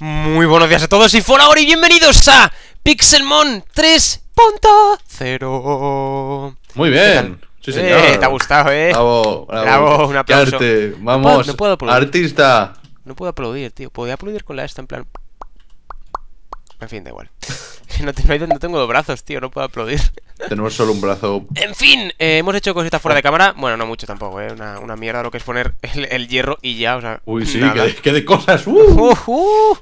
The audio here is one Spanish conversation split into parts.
Muy buenos días a todos y por ahora y bienvenidos a Pixelmon 3.0 Muy bien, sí eh, señor Te ha gustado, eh Bravo, bravo, bravo un aplauso vamos, artista No puedo aplaudir, tío, podía aplaudir con la esta en plan en fin, da igual. No, tengo dos brazos, tío, no puedo aplaudir. Tenemos solo un brazo. En fin, eh, hemos hecho cositas fuera de ah. cámara. Bueno, no mucho tampoco, ¿eh? Una, una mierda lo que es poner el, hierro y ya, o sea. Uy, sí, que de, cosas. ¡Uh! Uh,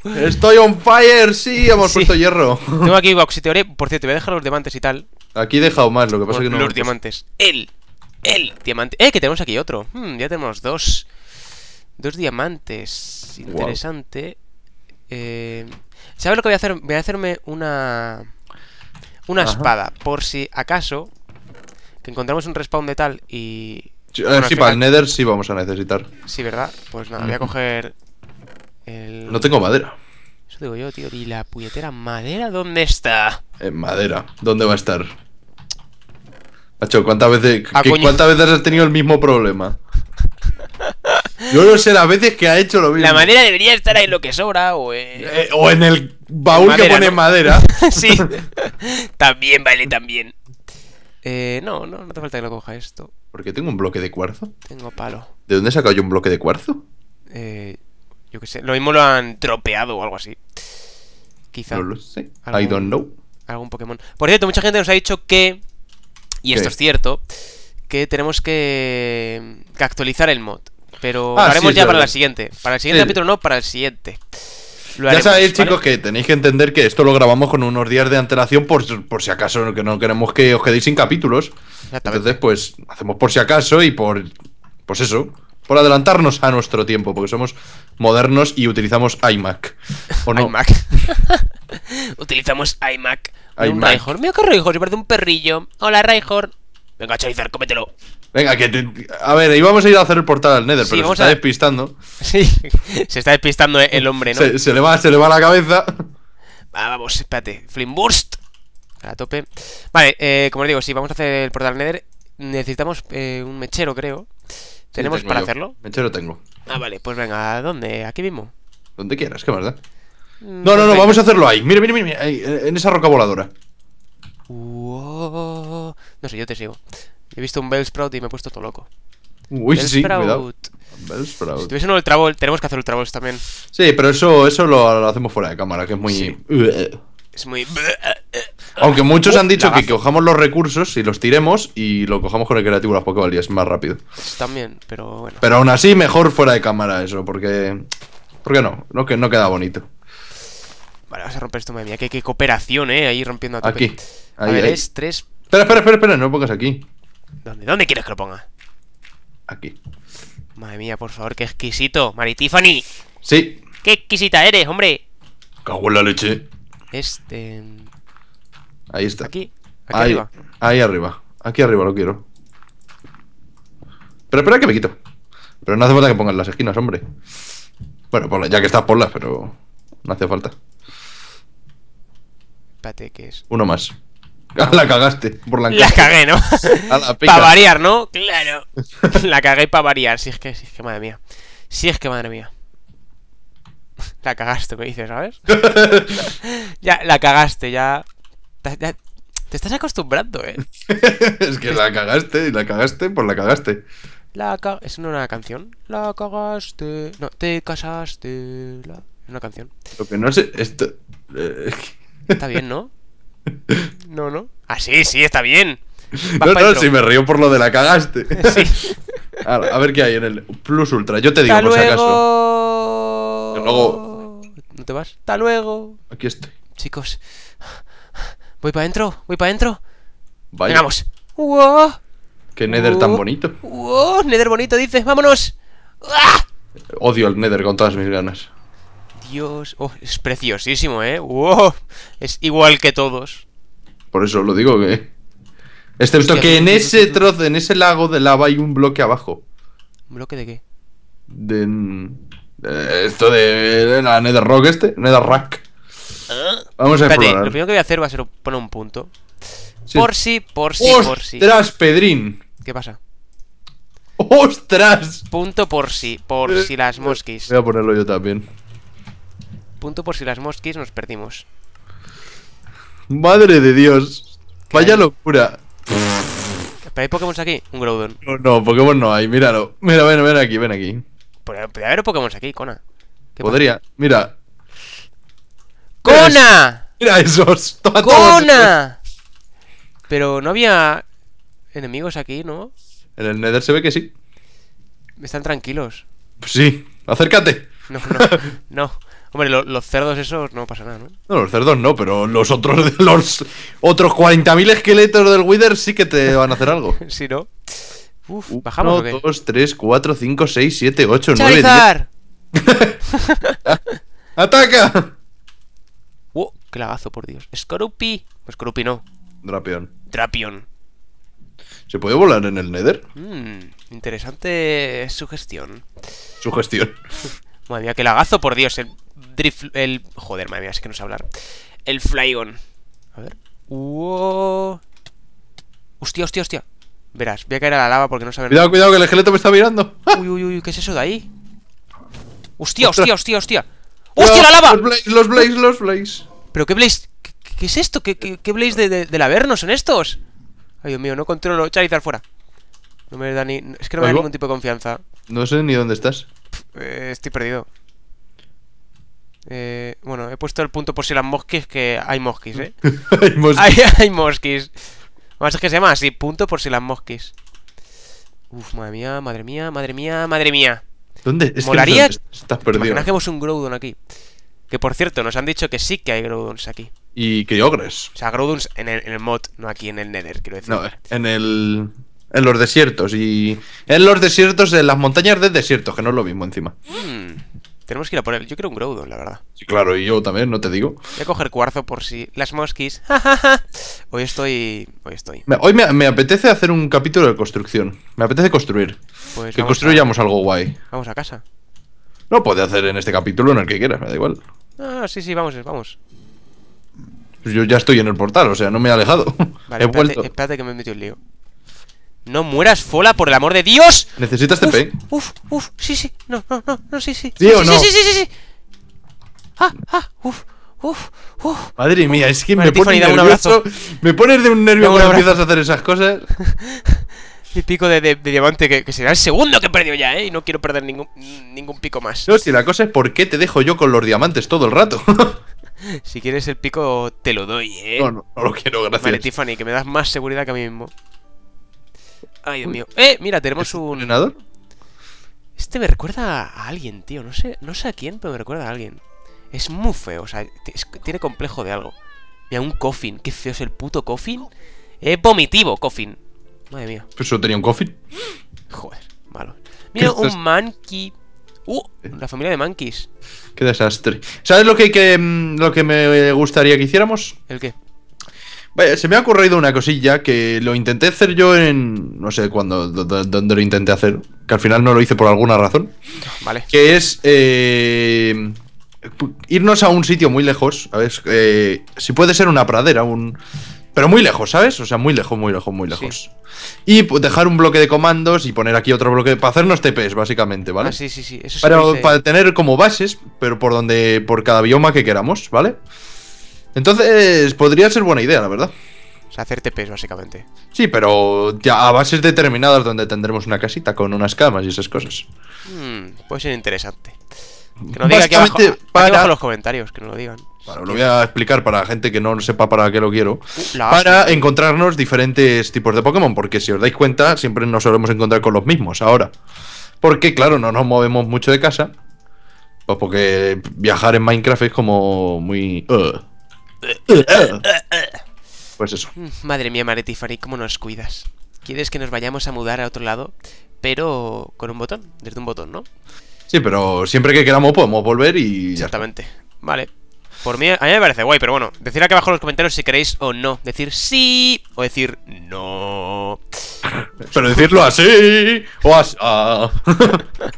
uh. Estoy on fire, sí, hemos puesto hierro. Tengo aquí Por cierto, voy a dejar los diamantes y tal. Aquí he dejado más, lo que pasa es que no. Los diamantes. El, el diamante. Eh, que tenemos aquí otro. Hmm, ya tenemos dos. Dos diamantes. Interesante. Eh, ¿Sabes lo que voy a hacer? Voy a hacerme una... Una espada, por si acaso que encontramos un respawn de tal y... Sí, eh, para Nether sí vamos a necesitar. Sí, ¿verdad? Pues nada, voy a coger... No tengo madera. Eso digo yo, tío. ¿Y la puñetera madera dónde está? En madera. ¿Dónde va a estar? Macho, ¿cuántas veces, ¿cuántas veces has tenido el mismo problema? Yo no sé las veces que ha hecho lo mismo. La madera debería estar ahí en lo que sobra o en, eh, eh, o en el baúl que pone madera. sí. también, vale, también. Eh, no, no, no te falta que lo coja esto. Porque tengo un bloque de cuarzo. Tengo palo. ¿De dónde he sacado yo un bloque de cuarzo? Eh, yo qué sé. Lo mismo lo han tropeado o algo así. Quizá. No lo sé. I don't know. Algún Pokémon. Por cierto, mucha gente nos ha dicho que. Y esto es cierto. Que tenemos que, que actualizar el mod. Pero ah, lo haremos ya para la siguiente. Para el siguiente capítulo no, para el siguiente. ya sabéis, chicos, que tenéis que entender que esto lo grabamos con unos días de antelación por, si acaso, que no queremos que os quedéis sin capítulos. Entonces, pues hacemos por si acaso y por. Pues eso, por adelantarnos a nuestro tiempo, porque somos modernos y utilizamos iMac. ¿O no? iMac. utilizamos iMac. Mira que Rayhorn parece un perrillo. Hola, Rayhorn Venga, Charizard, cómetelo. Venga, que a ver, íbamos a ir a hacer el portal al Nether, pero se está despistando. Sí, se está despistando el hombre, ¿no? Se, le, va, se le va la cabeza. Va, vamos, espérate. Flimburst. A tope. Vale, eh, como os digo, si vamos a hacer el portal al Nether, necesitamos eh, un mechero, creo. ¿Tenemos para hacerlo? Mechero tengo. Ah, vale, pues venga, ¿a dónde? Aquí mismo. Donde quieras, que verdad. Mm, no, no, no, vamos a hacerlo ahí. Mira, mira, mira, ahí, en esa roca voladora. No sé, yo te sigo. He visto un Bellsprout y me he puesto todo loco. Uy, Bellsprout. sí, Si tuviese un Ultra tenemos que hacer el también. Sí, pero eso, eso lo, hacemos fuera de cámara, que es muy... Es muy... Aunque muchos uh, han dicho que cojamos los recursos y los tiremos y lo cojamos con el creativo las Pokéball y es más rápido. También, pero bueno. Pero aún así, mejor fuera de cámara eso, porque. Porque no, no, que no queda bonito. Vale, vas a romper esto, madre mía. Que, cooperación, eh, ahí rompiendo a tope. Aquí. a es tres. Espera, espera, espera, no pongas aquí. ¿Dónde? ¿Dónde quieres que lo ponga? Aquí. Madre mía, por favor, qué exquisito. Mari Sí. Qué exquisita eres, hombre. Cago en la leche. Este. Ahí está. Aquí. ahí, arriba. Ahí arriba. Aquí arriba lo quiero. Pero espera que me quito. Pero no hace falta que pongas las esquinas, hombre. Bueno, ya que estás las pero no hace falta. Espérate, ¿qué es? Uno más. La cagaste por la La cagué, ¿no? para variar, ¿no? Claro. La cagué para variar. Si es que, si es que madre mía. Si es que madre mía. La cagaste, ¿qué dices, ¿sabes? ya, la cagaste, ya, Te estás acostumbrando, ¿eh? es que la cagaste, y la cagaste por pues la cagaste. ¿Es una canción? La cagaste. No, te casaste. Es una canción. Lo que no sé. Esto. Eh, Está bien, ¿no? No, no. Ah, sí, sí, está bien. no, no, si me río por lo de la cagaste. a, ver qué hay en el Plus Ultra. Yo te digo, por si acaso. Hasta luego. ¿No te vas? ¡Hasta luego! Aquí estoy. Chicos, voy para adentro, voy para adentro. Vaya. Vengamos. ¡Qué Nether tan bonito! ¡Wow! ¡Nether bonito, dices! ¡Vámonos! Odio el Nether con todas mis ganas. Dios. Oh, es preciosísimo, ¿eh? Es igual que todos. Por eso lo digo que. Excepto que en ese trozo, en ese lago de lava hay un bloque abajo. ¿Un bloque de qué? De. esto de, de la Netherrock este, Netherrack. ¿Eh? Vamos a Espérate, explorar. Lo primero que voy a hacer va a ser poner un punto. Por si, por si, por si. ¡Ostras, Pedrín! ¿Qué pasa? ¡Ostras! Punto por si, por eh, si las mosquis. Voy a ponerlo yo también. Punto por si las mosquis nos perdimos. Madre de Dios. Vaya locura. ¿Pero hay Pokémon aquí? Un Groudon. No, no, Pokémon no hay, míralo. Mira, ven, ven aquí, ven aquí. Podría, pues, pues, haber Pokémon aquí, Cona. Podría, mira. ¡Cona! Mira esos. Toma ¡Cona! Pero no había enemigos aquí, ¿no? En el Nether se ve que sí. Están tranquilos. Pues sí, acércate. No, no, no. Hombre, los cerdos esos no pasa nada, ¿no? No, los cerdos no, pero los otros los otros 40.000 esqueletos del Wither sí que te van a hacer algo. sí, ¿no? Uf, Uno, bajamos. 1, 2, 3, 4, 5, 6, 7, 8, 9, 10. ¡Ataca! ¡Oh, uh, ¡Qué lagazo, por Dios! ¡Scorupi! Scorupi no. Drapion. Drapion. ¿Se puede volar en el Nether? Mm, interesante sugestión. Sugestión. Madre mía, qué lagazo, por Dios. El el... Joder, madre mía, es que no sé hablar. El Flygon. A ver. Uoh. Hostia, hostia, hostia. Verás, voy a caer a la lava porque no saben. Cuidado, cuidado, que el esqueleto me está mirando. Uy, uy, uy, ¿qué es eso de ahí? Hostia, hostia, hostia, hostia. ¡Hostia, la lava! Los blaze, los blaze, los ¿Pero qué blaze? ¿Qué, es esto? ¿Qué, qué, blaze de, de, del son estos? Ay, Dios mío, no controlo. Charizard fuera. No me da ni. Es que no me da ningún tipo de confianza. No sé ni dónde estás. Eh, estoy perdido. Eh, bueno, he puesto el punto por si las mosquis, que hay mosquis, ¿eh? hay mosquis. Hay, Más es que se llama así, punto por si las mosquis. Uf, madre mía, madre mía, madre mía, madre mía. ¿Dónde? Es Que no estás un Groudon aquí. Que por cierto, nos han dicho que sí que hay Groudons aquí. Y que ogres. O sea, Groudons en el, mod, no aquí en el Nether, quiero decir. No, en el... En los desiertos y... En los desiertos, en las montañas de desiertos, que no es lo mismo encima. Mmm... Tenemos que ir a por él. Yo quiero un Groudon, la verdad. Sí, claro, y yo también, no te digo. Voy a coger cuarzo por si. Las mosquis. hoy estoy. Hoy estoy. Hoy me, apetece hacer un capítulo de construcción. Me apetece construir. Pues que construyamos algo guay. Vamos a casa. No puede hacer en este capítulo en el que quieras, me da igual. Ah, sí, sí, vamos, vamos. Pues yo ya estoy en el portal, o sea, no me he alejado. Vale, he espérate, espérate que me he metido un lío. No mueras, Fola, por el amor de Dios. Necesitas TP. Uf, uf, sí, sí. No, no, no, no, sí, sí. ¿Sí, no? sí, sí, sí, sí. Ah, ah, uf. Uf, uf. Madre mía, es que me pones Me pones de un nervio cuando empiezas a hacer esas cosas. El pico de, diamante que, será el segundo que he perdido ya, ¿eh? Y no quiero perder ningún, ningún pico más. No, si la cosa es por qué te dejo yo con los diamantes todo el rato. si quieres el pico, te lo doy, ¿eh? No, no, no lo quiero, gracias. Vale, Tiffany, que me das más seguridad que a mí mismo. Ay, Dios mío. ¡Eh! Mira, tenemos un. Este me recuerda a alguien, tío. No sé, no sé a quién, pero me recuerda a alguien. Es muy feo, o sea, tiene complejo de algo. Mira, un coffin. Qué feo es el puto coffin. Es eh, vomitivo, coffin. Madre mía. ¿Pero solo tenía un coffin? Joder, malo. Mira, un monkey. Uh, la familia de monkeys. Qué desastre. ¿Sabes lo que, mm, lo que me gustaría que hiciéramos? ¿El qué? Vaya, se me ha ocurrido una cosilla que lo intenté hacer yo en. No sé cuándo, dónde lo intenté hacer. Que al final no lo hice por alguna razón. Vale. Que es. Eh, irnos a un sitio muy lejos. A ver, eh, si puede ser una pradera, un. Pero muy lejos, ¿sabes? O sea, muy lejos, muy lejos, muy lejos. Y pues, dejar un bloque de comandos y poner aquí otro bloque. Para hacernos TPs, básicamente, ¿vale? Ah, sí, sí, sí. Eso para, tener como bases, pero por donde. por cada bioma que queramos, ¿vale? vale entonces, podría ser buena idea, la verdad. O sea, hacer TPs, básicamente. Sí, pero ya a bases determinadas donde tendremos una casita con unas camas y esas cosas. Hmm, puede ser interesante. Que no diga aquí abajo, para... en los comentarios, que nos lo digan. Bueno, lo voy a explicar para la gente que no sepa para qué lo quiero. Uh, para encontrarnos diferentes tipos de Pokémon, porque si os dais cuenta, siempre nos solemos encontrar con los mismos ahora. Porque, claro, no nos movemos mucho de casa. O pues porque viajar en Minecraft es como muy. Uh, Pues eso. Mm, madre mía, Maritiffany, Tiffany, ¿cómo nos cuidas? Quieres que nos vayamos a mudar a otro lado, pero con un botón, desde un botón, ¿no? Sí, pero siempre que queramos podemos volver y. Exactamente. vale. Por mí, a mí me parece guay, pero bueno, decir aquí abajo en los comentarios si queréis o no. Decir sí o decir no. Pero decirlo así o así. Ah.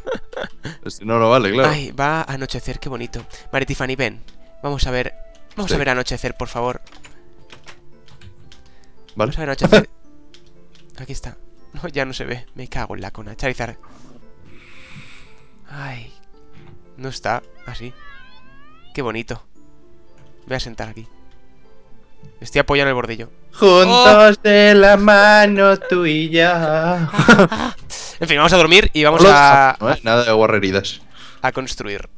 no, no vale, claro. Ay, va a anochecer, qué bonito. Tiffany, ven. Vamos a ver Vamos a ver anochecer, por favor. Vale. Vamos a ver anochecer. Aquí está. No, ya no se ve. Me cago en la cona. Charizard. Ay. No está así. Qué bonito. voy a sentar aquí. Estoy apoyando el bordillo. Juntos oh. de la mano tuya y en fin, vamos a dormir y vamos a, no es nada de guarreridas. A construir.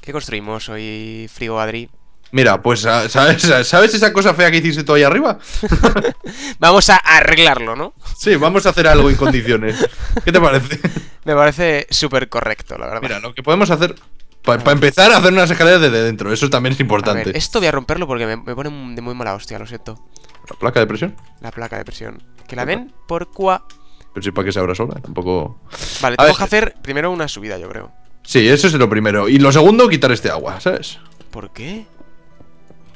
¿Qué construimos hoy, Frigo Adri? Mira, pues ah, ¿sabes, esa cosa fea que hiciste tú ahí arriba? vamos a arreglarlo, ¿no? Sí, vamos a hacer algo en condiciones. ¿Qué te parece? Me parece súper correcto, la verdad. Mira, lo que podemos hacer... Para empezar a hacer unas escaleras desde dentro, eso también es importante. esto voy a romperlo porque me, pone de muy mala hostia, lo siento. ¿La placa de presión? La placa de presión. Que la ven por cuá...? Pero si para que se abra sola, tampoco... Vale, tenemos que hacer primero una subida, yo creo. Sí, eso es lo primero. Y lo segundo, quitar este agua, ¿sabes? ¿Por qué?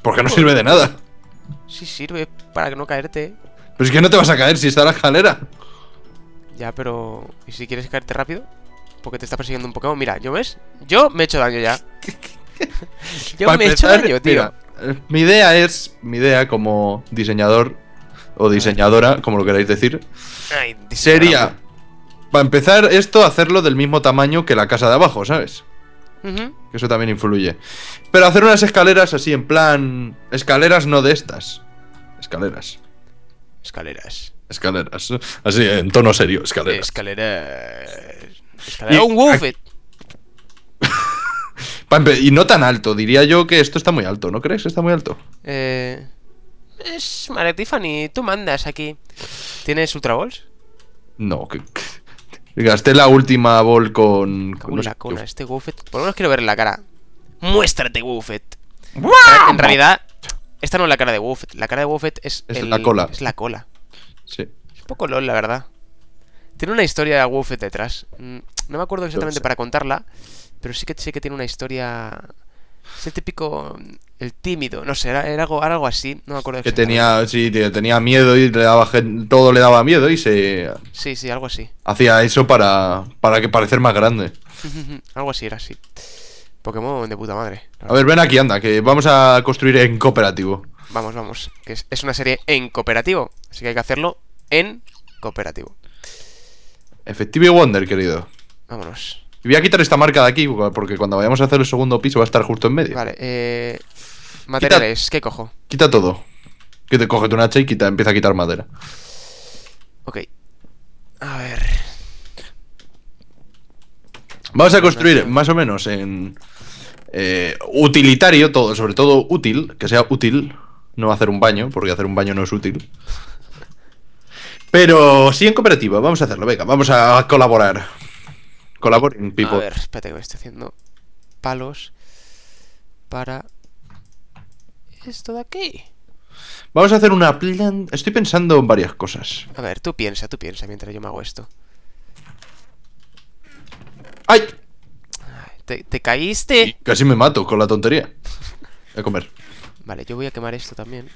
Porque no sirve de nada. Sí sirve para que no caerte. ¿eh? Pero es que no te vas a caer si está la escalera. Ya, pero... ¿Y si quieres caerte rápido? Porque te está persiguiendo un Pokémon. Mira, ¿yo ves? Yo me he hecho daño ya. yo me he hecho daño, tío. Eh, mi idea es... Mi idea como diseñador o diseñadora, como lo queráis decir, sería, para empezar esto, hacerlo del mismo tamaño que la casa de abajo, ¿sabes? Que eso también influye. Pero hacer unas escaleras así, en plan. Escaleras no de estas. Escaleras. Escaleras. Escaleras. Así, en tono serio, escaleras. Escaleras. y un Wolfet. y no tan alto, diría yo que esto está muy alto, ¿no crees? Está muy alto. Eh. Es Tiffany, tú mandas aquí. ¿Tienes Ultra Balls? No, que, Gasté la última bol con. con la cola? este Wuffet... Por lo menos quiero ver la cara. ¡Muéstrate, Wuffet! En realidad, esta no es la cara de Wuffet. La cara de Wuffet es. Es la cola. Es la cola. Sí. Es un poco LOL, la verdad. Tiene una historia de Wuffet detrás. Mm, no me acuerdo exactamente para contarla, pero sí que sé que tiene una historia es el típico, el tímido, no sé, era, algo, algo así, no me acuerdo. Que tenía, sí, tenía miedo y le daba, todo le daba miedo y se... Sí, sí, algo así. Hacía eso para, para que parecer más grande. algo así era, así Pokémon de puta madre. A ver, ven aquí, anda, que vamos a construir en cooperativo. Vamos, vamos, que es, es una serie en cooperativo, así que hay que hacerlo en cooperativo. Efectivo y Wonder, querido. Vámonos voy a quitar esta marca de aquí porque cuando vayamos a hacer el segundo piso va a estar justo en medio. Vale, eh. Materiales, ¿qué cojo? Quita todo. Que te coge tu hacha y empieza a quitar madera. Ok. A ver. Vamos a construir más o menos en. Eh, utilitario, todo, sobre todo útil, que sea útil. No hacer un baño, porque hacer un baño no es útil. Pero sí en cooperativa, vamos a hacerlo, venga, vamos a colaborar. A ver, espérate que me estoy haciendo palos para esto de aquí. Vamos a hacer una plan. Estoy pensando en varias cosas. A ver, tú piensa, tú piensa mientras yo me hago esto. ¡Ay! ¿Te, caíste? casi me mato con la tontería. A comer. Vale, yo voy a quemar esto también.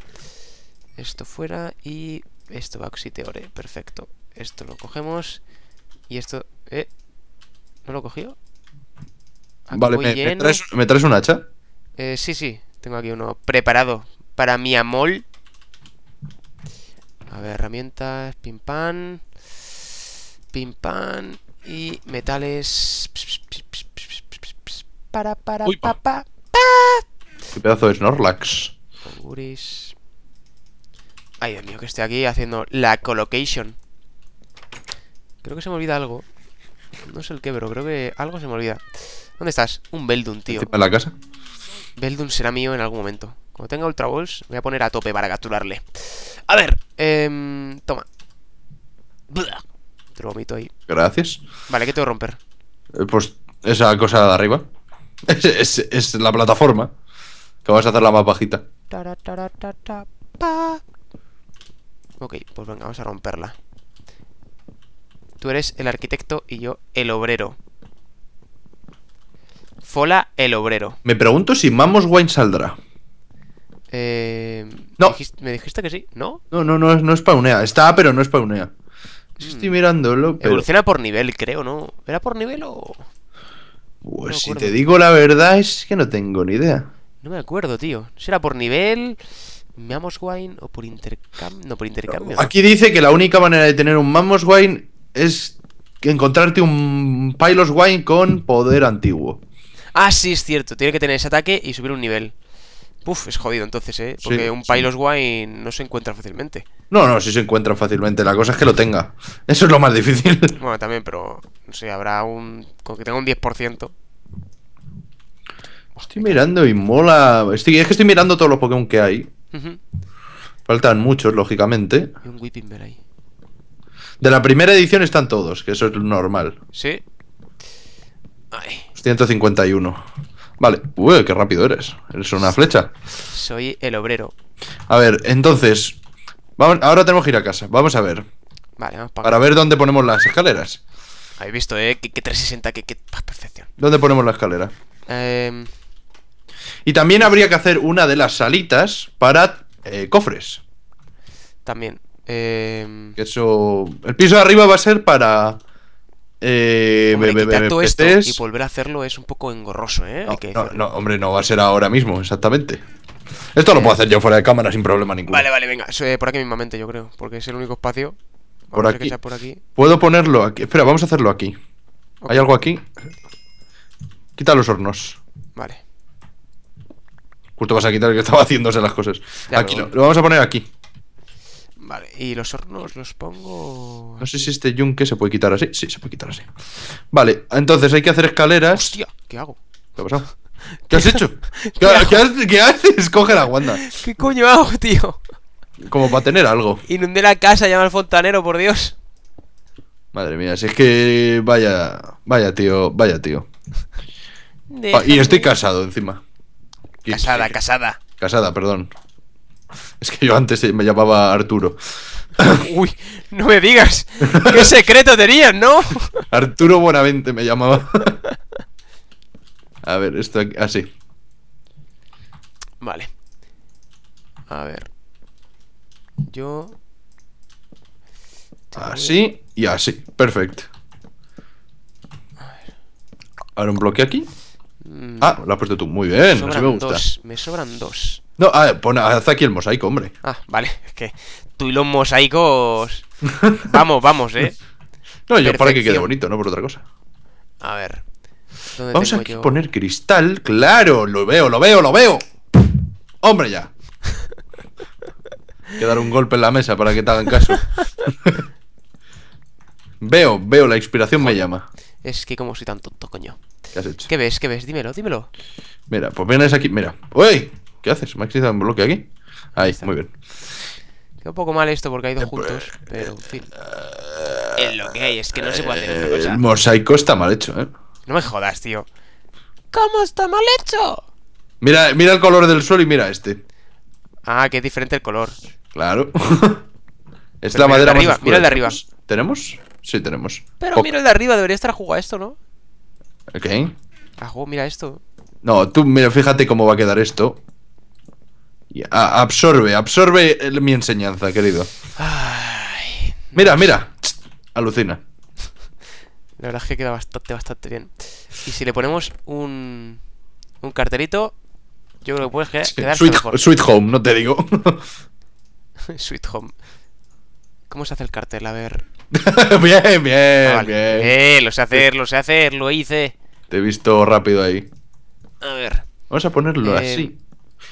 Esto fuera y esto va a oxiteore. Perfecto. Esto lo cogemos. Y esto... Eh, ¿No lo he cogido? vale, me, traes, un hacha? Eh, sí, sí. Tengo aquí uno preparado para mi amol. A ver, herramientas, pim pam. Pim pam. Y metales. Para, para, Uy, pa, Qué pedazo de Snorlax. Ay, Dios mío, que estoy aquí haciendo la colocation. Creo que se me olvida algo. No sé el qué, pero creo que algo se me olvida. ¿Dónde estás? Un Beldun, tío. ¿En la casa? Beldun será mío en algún momento. Cuando tenga Ultra Balls, voy a poner a tope para capturarle. A ver, eh, toma. Te vomito ahí. Gracias. Vale, ¿qué tengo que romper? Eh, pues esa cosa de arriba. Es, la plataforma. Que vas a hacer la más bajita. ok, pues venga, vamos a romperla. Tú eres el arquitecto y yo el obrero. Fola el obrero. Me pregunto si Mamos Wine saldrá. Eh, no. ¿Me dijiste que sí? ¿No? No, no, no, no paunea. Está, pero no es que estoy mm. mirándolo, pero... Evoluciona por nivel, creo, ¿no? ¿Era por nivel o...? Pues si te digo la verdad es que no tengo ni idea. No me acuerdo, tío. ¿Será por nivel, Mamos Wine o por intercambio? No, por intercambio. Aquí dice que la única manera de tener un Mamos Wine es encontrarte un Pylos Wine con poder antiguo. Ah, sí, es cierto. Tiene que tener ese ataque y subir un nivel. Puf, es jodido entonces, ¿eh? Porque un Pilos Wine no se encuentra fácilmente. No, no, sí se encuentra fácilmente. La cosa es que lo tenga. Eso es lo más difícil. Bueno, también, pero no sé, habrá un. Con que tenga un 10%. Estoy mirando y mola. es que estoy mirando todos los Pokémon que hay. Faltan muchos, lógicamente. Hay un Whipping ahí. De la primera edición están todos, que eso es normal. Sí. 151. Vale. Uy, qué rápido eres. Eres una flecha. Soy el obrero. A ver, entonces. ahora tenemos que ir a casa. Vamos a ver. Vale, vamos para, ver dónde ponemos las escaleras. Habéis visto, eh. Que, 360, que, Perfección. ¿Dónde ponemos la escalera? Em. Y también habría que hacer una de las salitas para eh, cofres. También. Em, eso. El piso de arriba va a ser para. Eh, esto y volver a hacerlo es un poco engorroso, ¿eh? No, hombre, no va a ser ahora mismo, exactamente. Esto lo puedo hacer yo fuera de cámara sin problema ninguno. Vale, vale, venga. Eh, por aquí mismamente, yo creo. Porque es el único espacio. por, aquí. por aquí. Puedo ponerlo aquí. Espera, vamos a hacerlo aquí. ¿Hay algo aquí? Quita los hornos. Vale. Justo vas a quitar que estaba haciéndose las cosas. aquí no, lo vamos a poner aquí. Vale, y los hornos los pongo. No sé si este yunque se puede quitar así. Sí, se puede quitar así. Vale, entonces hay que hacer escaleras. Hostia, ¿qué hago? ¿Qué ha pasado? ¿Qué has hecho? ¿Qué, haces? Coge la guanda ¿Qué coño hago, tío? Como para tener algo. Inundé la casa, llama al fontanero, por Dios. Madre mía, si es que. Vaya. Vaya, tío. Vaya, tío. Ah, y estoy casado encima. Casada, casada. Casada, perdón. Es que yo antes me llamaba Arturo. Uy, no me digas. ¿Qué secreto tenías, no? Arturo buenamente me llamaba. A ver, esto aquí, así. Vale. A ver. Yo. Así y así. Perfecto. Ahora un bloque aquí. Mm. Ah, lo has puesto tú. Muy bien. Me me Me sobran dos. No, a haz aquí el mosaico, hombre. Ah, vale, es que tú y los mosaicos. vamos, vamos, eh. No, yo para que quede bonito, no por otra cosa. A ver. Vamos a poner cristal, claro, lo veo, lo veo, lo veo. Hombre, ya. Hay que dar un golpe en la mesa para que te hagan caso. veo, veo, la inspiración me llama. Es que como soy tan tonto, coño. ¿Qué has hecho? ¿Qué ves? ¿Qué ves? Dímelo, dímelo. Mira, pues vienes aquí, mira. ¡Uy! ¿Qué haces? Me ha un bloque aquí. Ahí, muy bien. Queda un poco mal esto porque ha ido eh, juntos, pues, pero en fin. Eh, lo que hay, es que no eh, El mosaico está mal hecho, ¿eh? No me jodas, tío. ¿Cómo está mal hecho? Mira, mira el color del suelo y mira este. Ah, qué diferente el color. Claro. es la madera más arriba, Mira el de arriba. ¿Tenemos? Sí, tenemos. Pero mira el de arriba, debería estar a jugar esto, ¿no? Ok. A mira esto. No, tú mira, fíjate cómo va a quedar esto absorbe, absorbe eh, mi enseñanza, querido. mira, mira. Alucina. La verdad es que queda bastante, bastante bien. Y si le ponemos un, un cartelito, yo creo que puedes quedar sweet, Home, no te digo. sweet Home. ¿Cómo se hace el cartel? A ver. bien, bien, ah, bien. Eh, lo sé hacer, lo sé hacer, lo hice. Te he visto rápido ahí. A ver. Vamos a ponerlo eh, así.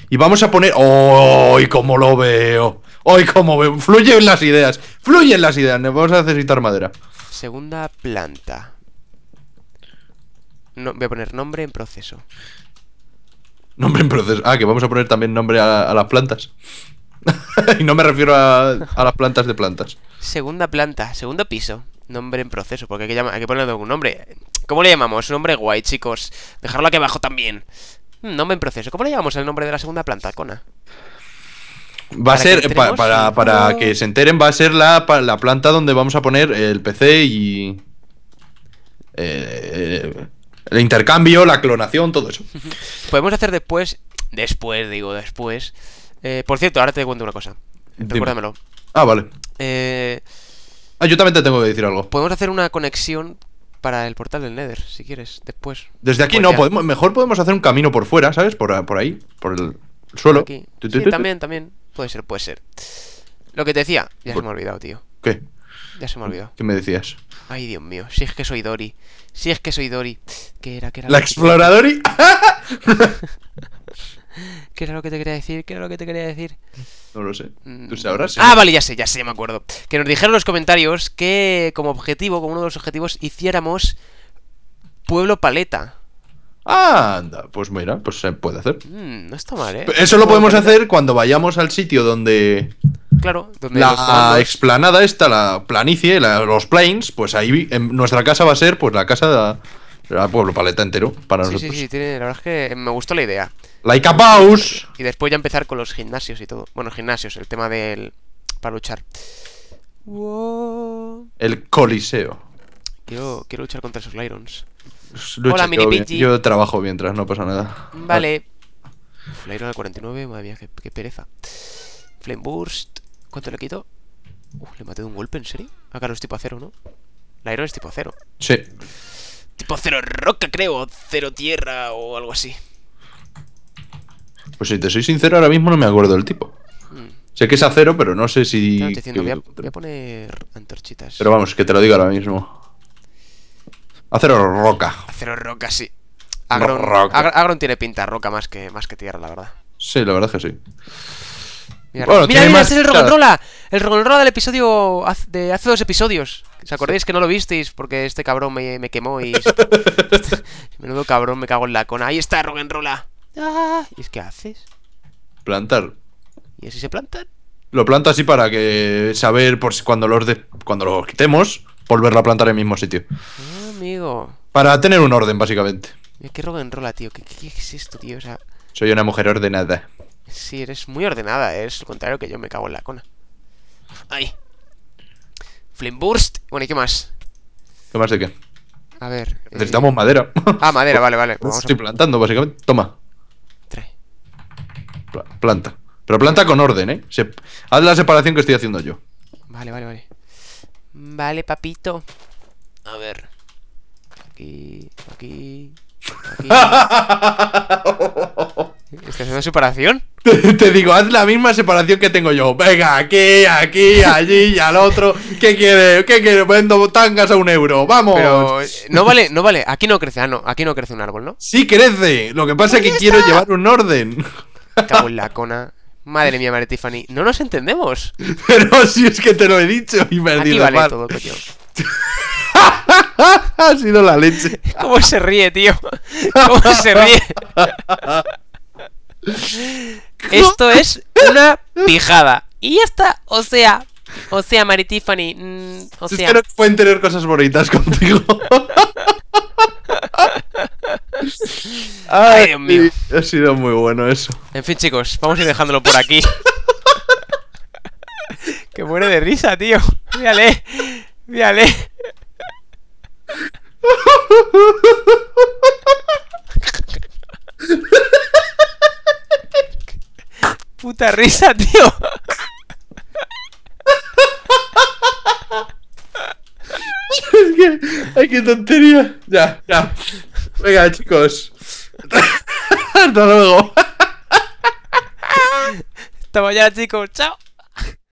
Y vamos a poner. ¡Oh! cómo lo veo! ¡Oh, cómo veo! Fluyen las ideas. Fluyen las ideas. vamos a necesitar madera. Segunda planta. voy a poner nombre en proceso. Nombre en proceso. Ah, que vamos a poner también nombre a, las plantas. y no me refiero a, las plantas de plantas. Segunda planta, segundo piso. Nombre en proceso, porque hay que, hay que ponerle algún nombre. ¿Cómo le llamamos? Nombre guay, chicos. Dejarlo aquí abajo también. Hmm, nombre en proceso. ¿Cómo le llamamos el nombre de la segunda planta, Cona? Va a ser, para, que se enteren, va a ser la, la, planta donde vamos a poner el PC y. Eh, el intercambio, la clonación, todo eso. Podemos hacer después. Después, digo, después. Eh, por cierto, ahora te cuento una cosa. Recuérdamelo. Ah, vale. Eh, ah, yo también te tengo que decir algo. Podemos hacer una conexión para el portal del Nether, si quieres, después. Desde aquí pues no, podemos, mejor podemos hacer un camino por fuera, ¿sabes? Por, por ahí, por el suelo. sí, también, también. Puede ser, puede ser. Lo que te decía, ya se me ha olvidado, tío. ¿Qué? Ya se me ha olvidado. ¿Qué me decías? Ay, Dios mío, si es que soy Dory. Si es que soy Dory. ¿Qué era? ¿Qué era? ¿La, la exploradori? ¿Qué era lo que te quería decir? ¿Qué era lo que te quería decir? No lo sé. Mm. Ah, vale, ya sé, ya sé, me acuerdo. Que nos dijeron en los comentarios que como objetivo, como uno de los objetivos, hiciéramos Pueblo Paleta. Ah, anda, pues mira, pues se puede hacer. Mm, no está mal, ¿eh? Eso lo podemos hacer cuando vayamos al sitio donde... Claro, donde la explanada está, la planicie, los plains, pues ahí en nuestra casa va a ser pues la casa de... El pueblo paleta entero para sí, nosotros. Sí, sí, tiene, la verdad es que eh, me gustó la idea. Like a Y después ya empezar con los gimnasios y todo. Bueno, gimnasios, el tema del. para luchar. El coliseo. Quiero, quiero luchar contra esos Lyrons. Pues Hola, mini pichi Yo trabajo mientras, no pasa nada. Vale. Ah. Lyron al 49, madre mía, qué, pereza. Flame Burst. ¿Cuánto le quito? Uf, le maté de un golpe, ¿en serio? Acá ah, no es tipo acero, ¿no? Lyron es tipo cero Sí. Tipo cero roca, creo, cero tierra o algo así. Pues si te soy sincero, ahora mismo no me acuerdo del tipo. Mm. Sé que es acero, pero no sé si. diciendo, voy, a, poner antorchitas. Pero vamos, que te lo digo ahora mismo. Acero roca. Acero roca, sí. Agron, tiene pinta roca más que, más que tierra, la verdad. Sí, la verdad que sí. Mira, mira, mira es el el roguenrola del episodio de hace dos episodios. ¿Os acordáis que no lo visteis? Porque este cabrón me, quemó y. Menudo cabrón, me cago en la cona. Ahí está, el Ah, ¿Y es que haces? Plantar. ¿Y así se plantan? Lo planto así para que saber por si cuando los cuando los quitemos, volverlo a plantar en el mismo sitio. Ah, amigo. Para tener un orden, básicamente. ¿Qué roguenrola, tío. ¿Qué, es esto, tío? Soy una mujer ordenada. Sí, eres muy ordenada, ¿eh? Es lo contrario que yo me cago en la cona. Ahí. flimburst. Bueno, ¿y qué más? ¿Qué más de qué? A ver. Eh, Necesitamos madera. Ah, madera, vale, vale. Estoy plantando, básicamente. Toma. Trae. planta. Pero planta con orden, ¿eh? Haz la separación que estoy haciendo yo. Vale, vale, vale. Vale, papito. A ver. Aquí, aquí. aquí. ¿Estás haciendo separación? Te, digo, haz la misma separación que tengo yo. Venga, aquí, aquí, allí y al otro. ¿Qué quiere? ¿Qué quiere? Vendo tangas a un euro. Vamos. Eh, no vale, no vale. Aquí no crece, ah, no. Aquí no crece un árbol, ¿no? Sí crece. Lo que pasa es que quiero llevar un orden. Cabo en la cona. Madre mía, María Tiffany. No nos entendemos. Pero si es que te lo he dicho y me he aquí vale todo, coño. ha sido la leche. ¿Cómo se ríe, tío? ¿Cómo se ríe? Esto es una pijada. Y ya está. O sea, o sea, Mary Tiffany. Mm, o sea. no pueden tener cosas bonitas contigo. Ay, Ha sido muy bueno eso. En fin, chicos, vamos a ir dejándolo por aquí. que muere de risa, tío. Mírale. Mírale. puta risa, tío. es que, ay, qué tontería. Ya, ya. Venga, chicos. Hasta luego. Hasta mañana, chicos. Chao.